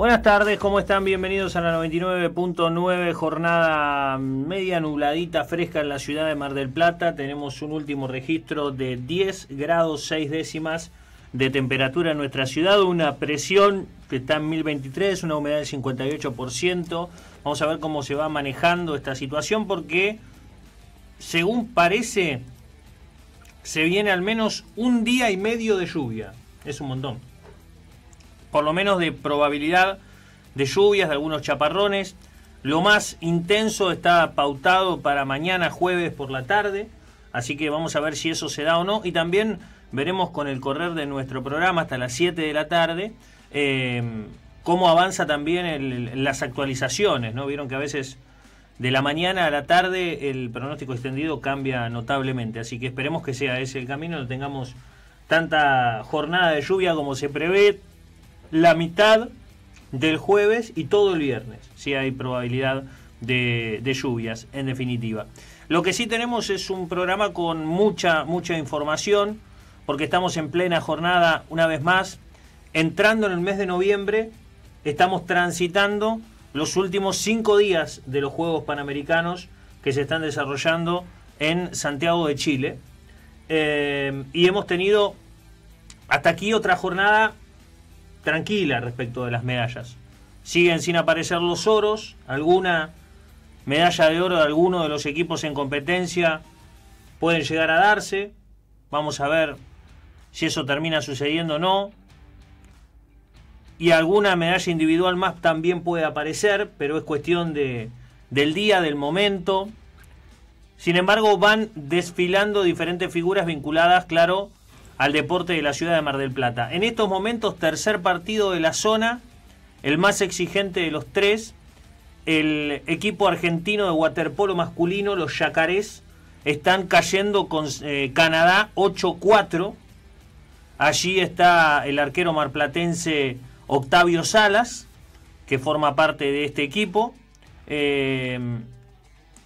Buenas tardes, ¿cómo están? Bienvenidos a la 99.9, jornada media nubladita, fresca en la ciudad de Mar del Plata. Tenemos un último registro de 10 grados 6 décimas de temperatura en nuestra ciudad, una presión que está en 1023, una humedad del 58%. Vamos a ver cómo se va manejando esta situación porque, según parece, se viene al menos un día y medio de lluvia. Es un montón por lo menos de probabilidad de lluvias, de algunos chaparrones. Lo más intenso está pautado para mañana jueves por la tarde, así que vamos a ver si eso se da o no. Y también veremos con el correr de nuestro programa hasta las 7 de la tarde eh, cómo avanza también las actualizaciones, ¿no? Vieron que a veces de la mañana a la tarde el pronóstico extendido cambia notablemente, así que esperemos que sea ese el camino, no tengamos tanta jornada de lluvia como se prevé, la mitad del jueves y todo el viernes, si hay probabilidad de, lluvias, en definitiva. Lo que sí tenemos es un programa con mucha, mucha información, porque estamos en plena jornada, una vez más, entrando en el mes de noviembre, estamos transitando los últimos cinco días de los Juegos Panamericanos que se están desarrollando en Santiago de Chile. Eh, y hemos tenido hasta aquí otra jornada tranquila respecto de las medallas. Siguen sin aparecer los oros, alguna medalla de oro de alguno de los equipos en competencia pueden llegar a darse. Vamos a ver si eso termina sucediendo o no. Y alguna medalla individual más también puede aparecer, pero es cuestión de, del día, del momento. Sin embargo, van desfilando diferentes figuras vinculadas, claro, al deporte de la ciudad de Mar del Plata. En estos momentos, tercer partido de la zona, el más exigente de los tres. El equipo argentino de waterpolo masculino, los Yacarés, están cayendo con eh, Canadá 8-4. Allí está el arquero marplatense Octavio Salas, que forma parte de este equipo. Em,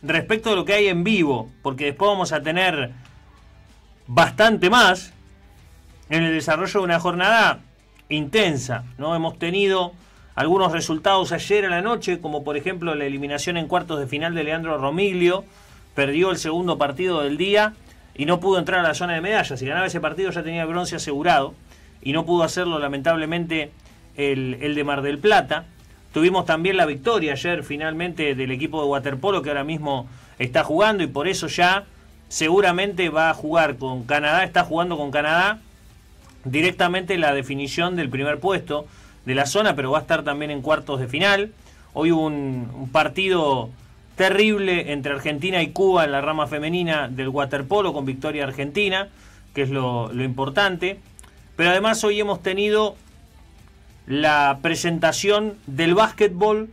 respecto de lo que hay en vivo, porque después vamos a tener bastante más, en el desarrollo de una jornada intensa. ¿no? Hemos tenido algunos resultados ayer a la noche, como por ejemplo la eliminación en cuartos de final de Leandro Romiglio, perdió el segundo partido del día y no pudo entrar a la zona de medallas. Si ganaba ese partido ya tenía bronce asegurado y no pudo hacerlo lamentablemente el, el de Mar del Plata. Tuvimos también la victoria ayer finalmente del equipo de waterpolo que ahora mismo está jugando y por eso ya seguramente va a jugar con Canadá, está jugando con Canadá directamente la definición del primer puesto de la zona, pero va a estar también en cuartos de final. Hoy hubo un, partido terrible entre Argentina y Cuba en la rama femenina del waterpolo con victoria argentina, que es lo, lo importante. Pero además hoy hemos tenido la presentación del básquetbol.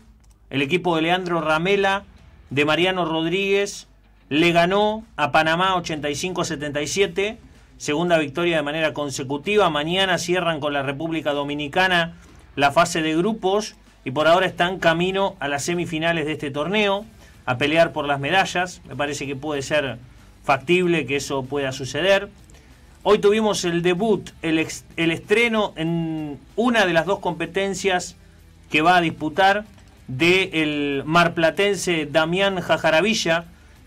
El equipo de Leandro Ramela, de Mariano Rodríguez, le ganó a Panamá 85-77 segunda victoria de manera consecutiva. Mañana cierran con la República Dominicana la fase de grupos y por ahora están camino a las semifinales de este torneo, a pelear por las medallas. Me parece que puede ser factible que eso pueda suceder. Hoy tuvimos el debut, el, estreno en una de las dos competencias que va a disputar del marplatense Damián Jajaravilla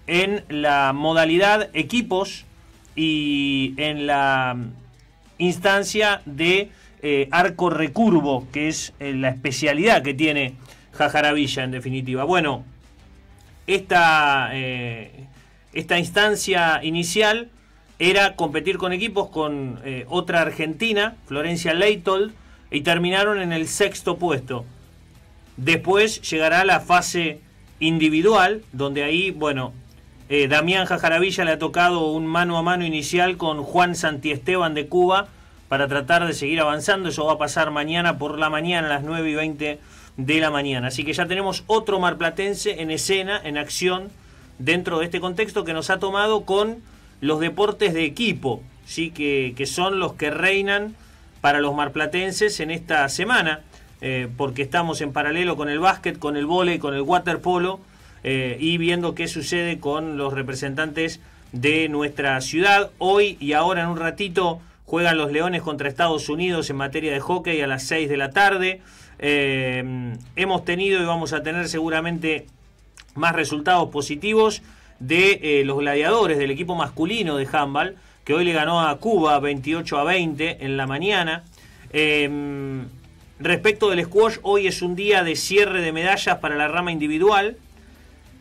en la modalidad equipos y en la mm, instancia de eh, arco recurvo, que es eh, la especialidad que tiene Jajaravilla en definitiva. Bueno, esta, eh, esta instancia inicial era competir con equipos con otra argentina, Florencia Leitold, y terminaron en el sexto puesto. Después llegará la fase individual, donde ahí, bueno, eh, Damián Jajaravilla le ha tocado un mano a mano inicial con Juan Santiesteban de Cuba para tratar de seguir avanzando. Eso va a pasar mañana por la mañana a las 9 y 20 de la mañana. Así que ya tenemos otro marplatense en escena, en acción, dentro de este contexto que nos ha tomado con los deportes de equipo, ¿sí? que, son los que reinan para los marplatenses en esta semana, eh, porque estamos en paralelo con el básquet, con el vóley, con el waterpolo eh, y viendo qué sucede con los representantes de nuestra ciudad. Hoy y ahora en un ratito juegan los Leones contra Estados Unidos en materia de hockey a las 6 de la tarde. Eh, hemos tenido y vamos a tener seguramente más resultados positivos de eh, los gladiadores del equipo masculino de handball, que hoy le ganó a Cuba 28 a 20 en la mañana. respecto del squash, hoy es un día de cierre de medallas para la rama individual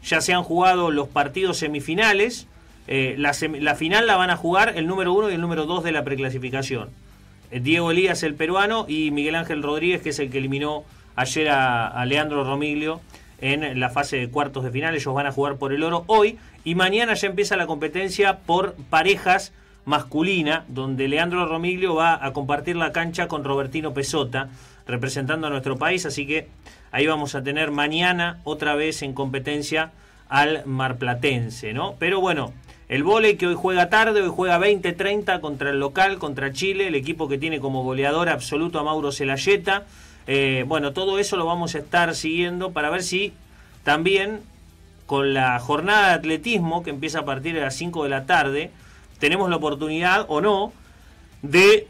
ya se han jugado los partidos semifinales. Eh, la, final la van a jugar el número uno y el número dos de la preclasificación. Eh, Diego Elías, el peruano, y Miguel Ángel Rodríguez, que es el que eliminó ayer a, Leandro Romiglio en la fase de cuartos de final. Ellos van a jugar por el oro hoy y mañana ya empieza la competencia por parejas masculina, donde Leandro Romiglio va a compartir la cancha con Robertino Pesota, representando a nuestro país. Así que Ahí vamos a tener mañana otra vez en competencia al marplatense, ¿no? Pero bueno, el vole que hoy juega tarde, hoy juega 20-30 contra el local, contra Chile, el equipo que tiene como goleador absoluto a Mauro Celayeta. Eh, bueno, todo eso lo vamos a estar siguiendo para ver si también con la jornada de atletismo que empieza a partir de las 5 de la tarde, tenemos la oportunidad o no de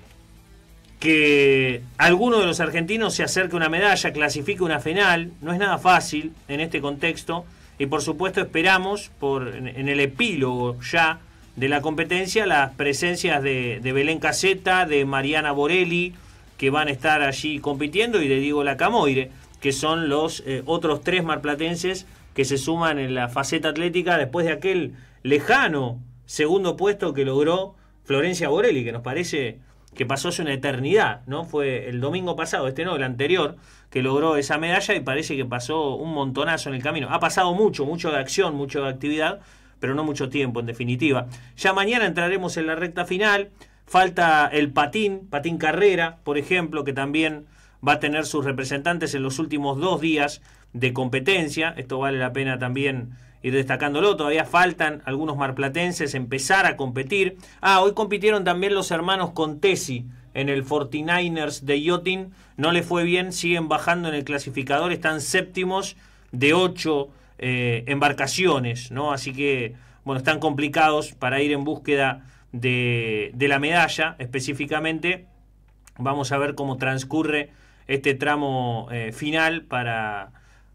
que alguno de los argentinos se acerque a una medalla, clasifique una final, no es nada fácil en este contexto y por supuesto esperamos por, en el epílogo ya de la competencia las presencias de, Belén Caseta, de Mariana Borelli, que van a estar allí compitiendo, y de Diego Lacamoire, que son los eh, otros tres marplatenses que se suman en la faceta atlética después de aquel lejano segundo puesto que logró Florencia Borelli, que nos parece que pasó hace una eternidad, ¿no? Fue el domingo pasado, este no, el anterior, que logró esa medalla y parece que pasó un montonazo en el camino. Ha pasado mucho, mucho de acción, mucho de actividad, pero no mucho tiempo, en definitiva. Ya mañana entraremos en la recta final. Falta el patín, patín carrera, por ejemplo, que también va a tener sus representantes en los últimos dos días de competencia. Esto vale la pena también ir destacándolo. Todavía faltan algunos marplatenses empezar a competir. Ah, hoy compitieron también los hermanos Contesi en el 49ers de Yotin. No le fue bien, siguen bajando en el clasificador, están séptimos de ocho eh, embarcaciones, ¿no? Así que, bueno, están complicados para ir en búsqueda de, la medalla específicamente. Vamos a ver cómo transcurre este tramo eh, final para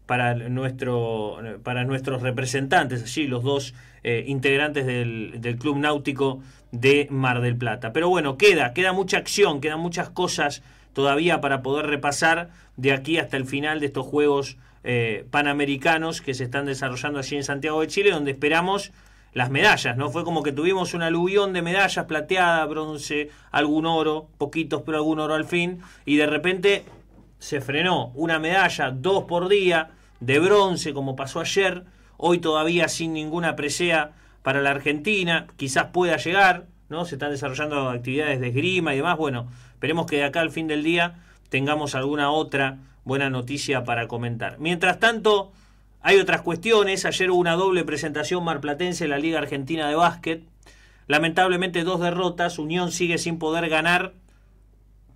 para, nuestro, para nuestros representantes, allí los dos eh, integrantes del, Club Náutico de Mar del Plata. Pero bueno, queda, queda mucha acción, quedan muchas cosas todavía para poder repasar de aquí hasta el final de estos Juegos eh, Panamericanos que se están desarrollando allí en Santiago de Chile, donde esperamos las medallas, ¿no? Fue como que tuvimos un aluvión de medallas, plateada, bronce, algún oro, poquitos, pero algún oro al fin, y de repente se frenó una medalla, dos por día, de bronce, como pasó ayer, hoy todavía sin ninguna presea para la Argentina, quizás pueda llegar, ¿no? Se están desarrollando actividades de esgrima y demás. Bueno, esperemos que de acá al fin del día tengamos alguna otra buena noticia para comentar. Mientras tanto, hay otras cuestiones. Ayer hubo una doble presentación marplatense en la Liga Argentina de Básquet. Lamentablemente dos derrotas. Unión sigue sin poder ganar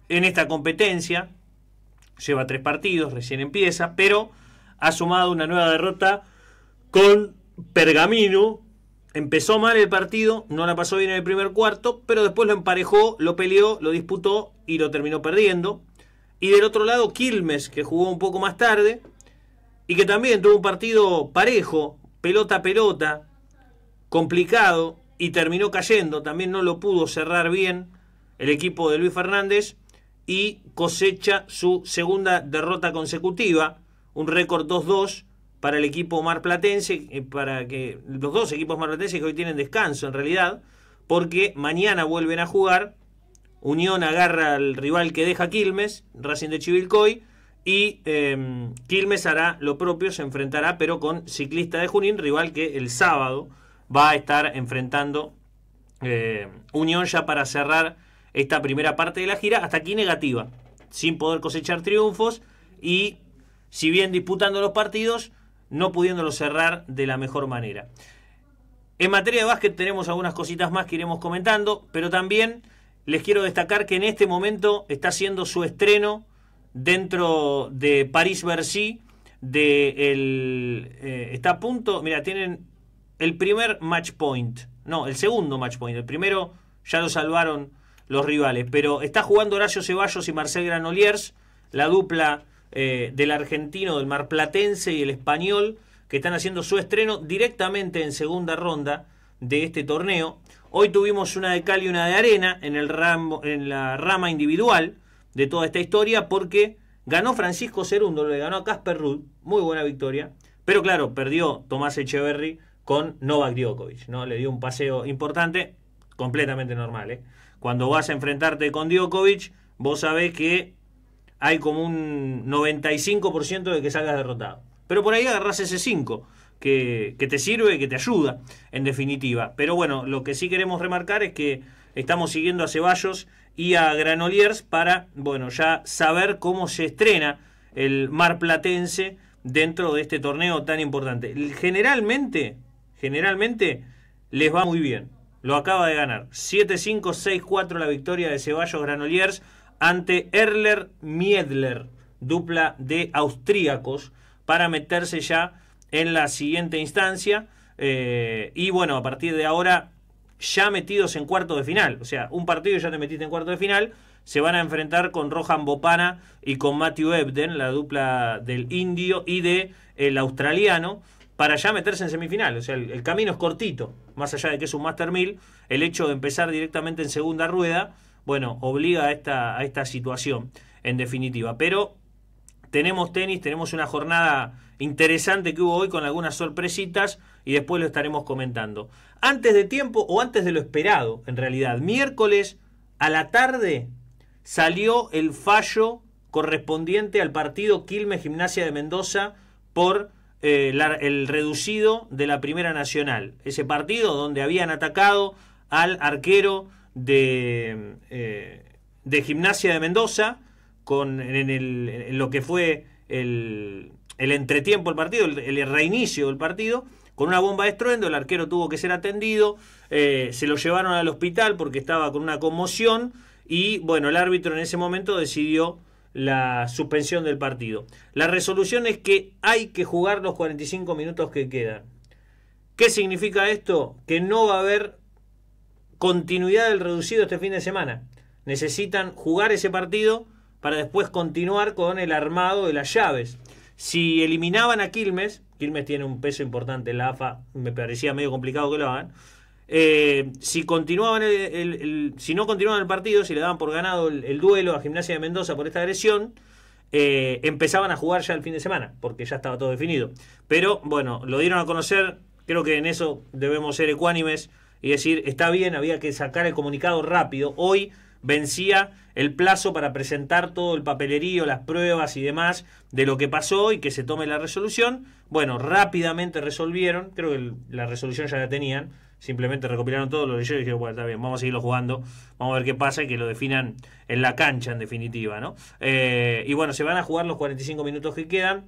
en esta competencia. Lleva tres partidos, recién empieza, pero ha sumado una nueva derrota con Pergamino. Empezó mal el partido, no la pasó bien en el primer cuarto, pero después lo emparejó, lo peleó, lo disputó y lo terminó perdiendo. Y del otro lado, Quilmes, que jugó un poco más tarde y que también tuvo un partido parejo, pelota a pelota, complicado y terminó cayendo. También no lo pudo cerrar bien el equipo de Luis Fernández y cosecha su segunda derrota consecutiva un récord 2-2 para el equipo marplatense, eh, para que los dos equipos marplatenses que hoy tienen descanso en realidad, porque mañana vuelven a jugar. Unión agarra al rival que deja Quilmes, Racing de Chivilcoy, y em, Quilmes hará lo propio, se enfrentará, pero con Ciclista de Junín, rival que el sábado va a estar enfrentando eh, Unión ya para cerrar esta primera parte de la gira, hasta aquí negativa, sin poder cosechar triunfos y si bien disputando los partidos, no pudiéndolos cerrar de la mejor manera. En materia de básquet tenemos algunas cositas más que iremos comentando, pero también les quiero destacar que en este momento está haciendo su estreno dentro de París Bercy. De el, eh, está a punto, mira, tienen el primer match point, no, el segundo match point, el primero ya lo salvaron los rivales, pero está jugando Horacio Ceballos y Marcel Granoliers, la dupla eh, del argentino, del marplatense y el español, que están haciendo su estreno directamente en segunda ronda de este torneo. Hoy tuvimos una de cal y una de arena en, el en la rama individual de toda esta historia porque ganó Francisco Cerundo, le ganó a Casper Ruth, muy buena victoria, pero claro, perdió Tomás Echeverry con Novak Djokovic, ¿no? Le dio un paseo importante, completamente normal, ¿eh? Cuando vas a enfrentarte con Djokovic, vos sabés que hay como un 95% de que salgas derrotado. Pero por ahí agarras ese 5%. Que, te sirve, que te ayuda, en definitiva. Pero bueno, lo que sí queremos remarcar es que estamos siguiendo a Ceballos y a Granoliers para, bueno, ya saber cómo se estrena el Mar Platense dentro de este torneo tan importante. Generalmente, generalmente les va muy bien. Lo acaba de ganar. 7-5, 6-4 la victoria de Ceballos Granoliers ante Erler Miedler, dupla de austríacos, para meterse ya en la siguiente instancia. Eh, y bueno, a partir de ahora, ya metidos en cuarto de final, o sea, un partido ya te metiste en cuarto de final, se van a enfrentar con Rohan Bopana y con Matthew Ebden, la dupla del indio y del australiano, para ya meterse en semifinal. O sea, el, camino es cortito, más allá de que es un Master 1000, el hecho de empezar directamente en segunda rueda bueno, obliga a esta, a esta situación, en definitiva. Pero tenemos tenis, tenemos una jornada interesante que hubo hoy con algunas sorpresitas y después lo estaremos comentando. Antes de tiempo o antes de lo esperado, en realidad, miércoles a la tarde salió el fallo correspondiente al partido Quilmes Gimnasia de Mendoza por eh, el reducido de la Primera Nacional. Ese partido donde habían atacado al arquero eh, de, Gimnasia de Mendoza, con, en, lo que fue el, entretiempo del partido, el, reinicio del partido, con una bomba de estruendo, el arquero tuvo que ser atendido, eh, se lo llevaron al hospital porque estaba con una conmoción y bueno, el árbitro en ese momento decidió la suspensión del partido. La resolución es que hay que jugar los 45 minutos que quedan. ¿Qué significa esto? Que no va a haber continuidad del reducido este fin de semana. Necesitan jugar ese partido para después continuar con el armado de las llaves. Si eliminaban a Quilmes, Quilmes tiene un peso importante en la AFA, me parecía medio complicado que lo hagan. Eh, si, continuaban si no continuaban el partido, si le daban por ganado el, duelo a Gimnasia de Mendoza por esta agresión, eh, empezaban a jugar ya el fin de semana, porque ya estaba todo definido. Pero bueno, lo dieron a conocer, creo que en eso debemos ser ecuánimes y decir, está bien, había que sacar el comunicado rápido. Hoy vencía el plazo para presentar todo el papelerío, las pruebas y demás de lo que pasó y que se tome la resolución. Bueno, rápidamente resolvieron, creo que la resolución ya la tenían, simplemente recopilaron todo, lo que y dijeron, bueno, está bien, vamos a seguirlo jugando, vamos a ver qué pasa y que lo definan en la cancha en definitiva, ¿no? Eh, y bueno, se van a jugar los 45 minutos que quedan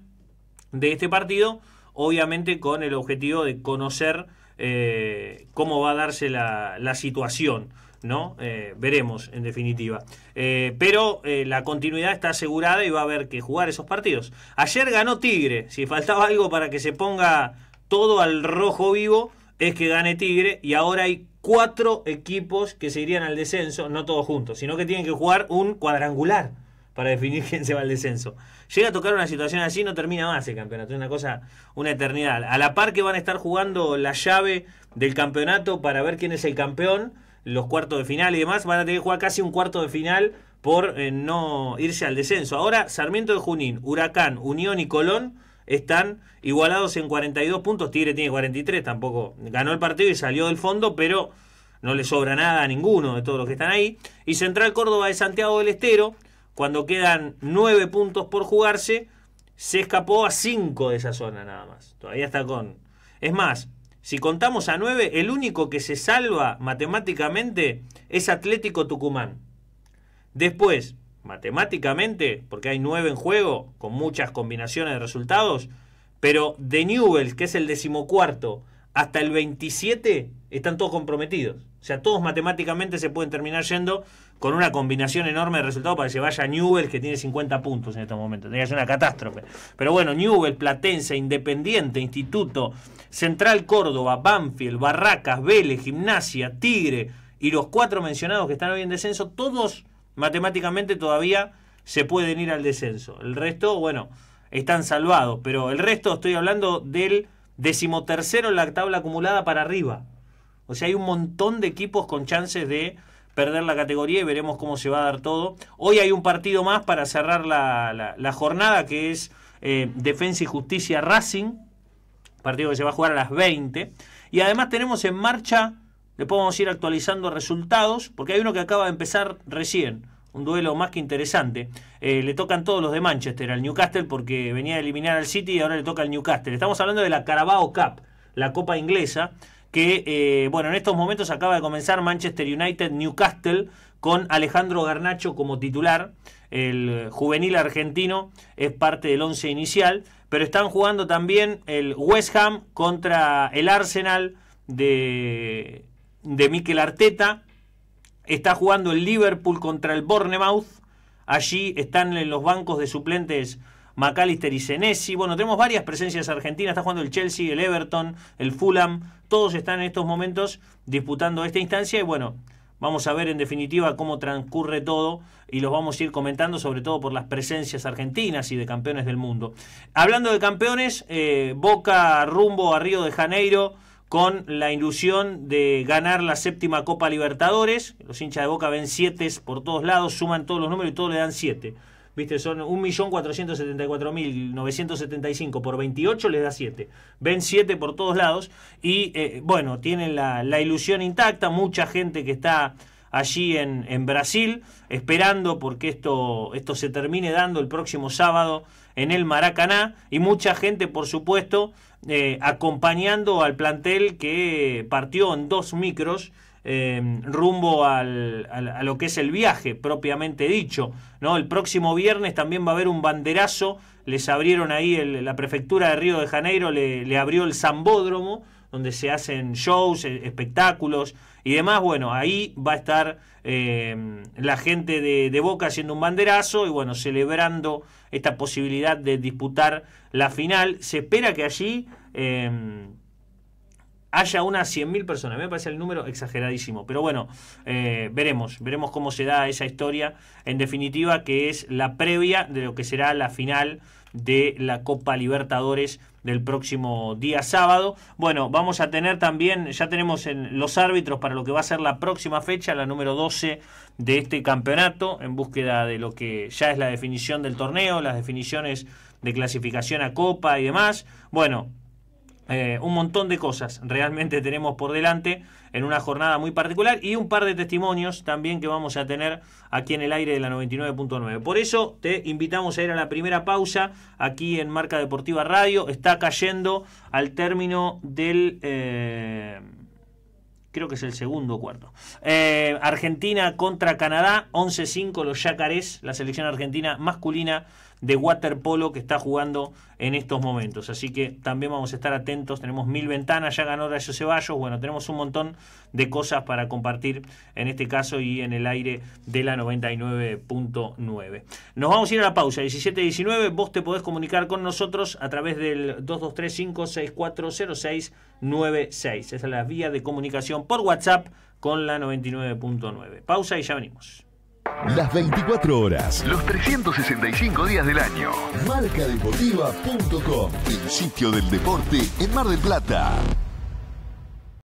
de este partido, obviamente con el objetivo de conocer eh, cómo va a darse la, situación. ¿no? Eh, veremos, en definitiva. Eh, pero la continuidad está asegurada y va a haber que jugar esos partidos. Ayer ganó Tigre. Si faltaba algo para que se ponga todo al rojo vivo, es que gane Tigre. Y ahora hay cuatro equipos que se irían al descenso, no todos juntos, sino que tienen que jugar un cuadrangular para definir quién se va al descenso. Llega a tocar una situación así, no termina más el campeonato, es una cosa, una eternidad. A la par que van a estar jugando la llave del campeonato para ver quién es el campeón, los cuartos de final y demás, van a tener que jugar casi un cuarto de final por eh, no irse al descenso. Ahora Sarmiento de Junín, Huracán, Unión y Colón están igualados en 42 puntos, Tigre tiene 43, tampoco ganó el partido y salió del fondo, pero no le sobra nada a ninguno de todos los que están ahí. Y Central Córdoba de Santiago del Estero cuando quedan 9 puntos por jugarse, se escapó a 5 de esa zona nada más. Todavía está con... Es más, si contamos a 9, el único que se salva matemáticamente es Atlético Tucumán. Después, matemáticamente, porque hay 9 en juego, con muchas combinaciones de resultados, pero de Newell's, que es el decimocuarto, hasta el 27, están todos comprometidos. O sea, todos matemáticamente se pueden terminar yendo con una combinación enorme de resultados para que se vaya Newell, que tiene 50 puntos en este momento Tendría que ser una catástrofe. Pero bueno, Newell, Platense, Independiente, Instituto, Central Córdoba, Banfield, Barracas, Vélez, Gimnasia, Tigre y los cuatro mencionados que están hoy en descenso, todos matemáticamente todavía se pueden ir al descenso. El resto, bueno, están salvados. Pero el resto, estoy hablando del decimotercero en la tabla acumulada para arriba. O sea, hay un montón de equipos con chances de perder la categoría y veremos cómo se va a dar todo. Hoy hay un partido más para cerrar la, jornada que es eh, Defensa y Justicia Racing, partido que se va a jugar a las 20. Y además tenemos en marcha, le podemos ir actualizando resultados, porque hay uno que acaba de empezar recién. Un duelo más que interesante. Eh, le tocan todos los de Manchester al Newcastle porque venía a eliminar al City y ahora le toca al Newcastle. Estamos hablando de la Carabao Cup, la Copa Inglesa, que, eh, bueno, en estos momentos acaba de comenzar Manchester United Newcastle con Alejandro Garnacho como titular. El juvenil argentino es parte del once inicial, pero están jugando también el West Ham contra el Arsenal de, de Mikel Arteta. Está jugando el Liverpool contra el Bournemouth. Allí están en los bancos de suplentes McAllister y Senesi. Bueno, tenemos varias presencias argentinas. Está jugando el Chelsea, el Everton, el Fulham. Todos están en estos momentos disputando esta instancia. Y bueno, vamos a ver en definitiva cómo transcurre todo y los vamos a ir comentando sobre todo por las presencias argentinas y de campeones del mundo. Hablando de campeones, eh, Boca rumbo a Río de Janeiro con la ilusión de ganar la séptima Copa Libertadores. Los hinchas de Boca ven siete por todos lados, suman todos los números y todos le dan siete. ¿viste? Son 1.474.975 por 28, les da 7. Ven 7 por todos lados y, eh, bueno, tienen la, ilusión intacta, mucha gente que está allí en, Brasil, esperando porque esto, esto se termine dando el próximo sábado en el Maracaná y mucha gente, por supuesto, eh, acompañando al plantel que partió en dos micros Em, rumbo al, a lo que es el viaje, propiamente dicho. ¿no? El próximo viernes también va a haber un banderazo, les abrieron ahí, la prefectura de Río de Janeiro le, abrió el Zambódromo, donde se hacen shows, e, espectáculos y demás. Bueno, ahí va a estar em, la gente de, Boca haciendo un banderazo y bueno, celebrando esta posibilidad de disputar la final. Se espera que allí em, haya unas 100.000 personas. Me parece el número exageradísimo. Pero bueno, eh, veremos, veremos cómo se da esa historia. En definitiva, que es la previa de lo que será la final de la Copa Libertadores del próximo día sábado. Bueno, vamos a tener también, ya tenemos en los árbitros para lo que va a ser la próxima fecha, la número 12 de este campeonato, en búsqueda de lo que ya es la definición del torneo, las definiciones de clasificación a Copa y demás. Bueno, eh, un montón de cosas realmente tenemos por delante en una jornada muy particular y un par de testimonios también que vamos a tener aquí en el aire de la 99.9. Por eso te invitamos a ir a la primera pausa aquí en Marca Deportiva Radio. Está cayendo al término del... Eh, creo que es el segundo cuarto. Eh, argentina contra Canadá, 11-5 los Yacarés, la selección argentina masculina de waterpolo que está jugando en estos momentos. Así que también vamos a estar atentos. Tenemos mil ventanas, ya ganó Rayo Ceballos. Bueno, tenemos un montón de cosas para compartir en este caso y en el aire de la 99.9. Nos vamos a ir a la pausa, 17-19. Vos te podés comunicar con nosotros a través del 2235-640696. Esa es la vía de comunicación por WhatsApp con la 99.9. Pausa y ya venimos. Las 24 horas, los 365 días del año. Marcadeportiva.com, el sitio del deporte en Mar del Plata.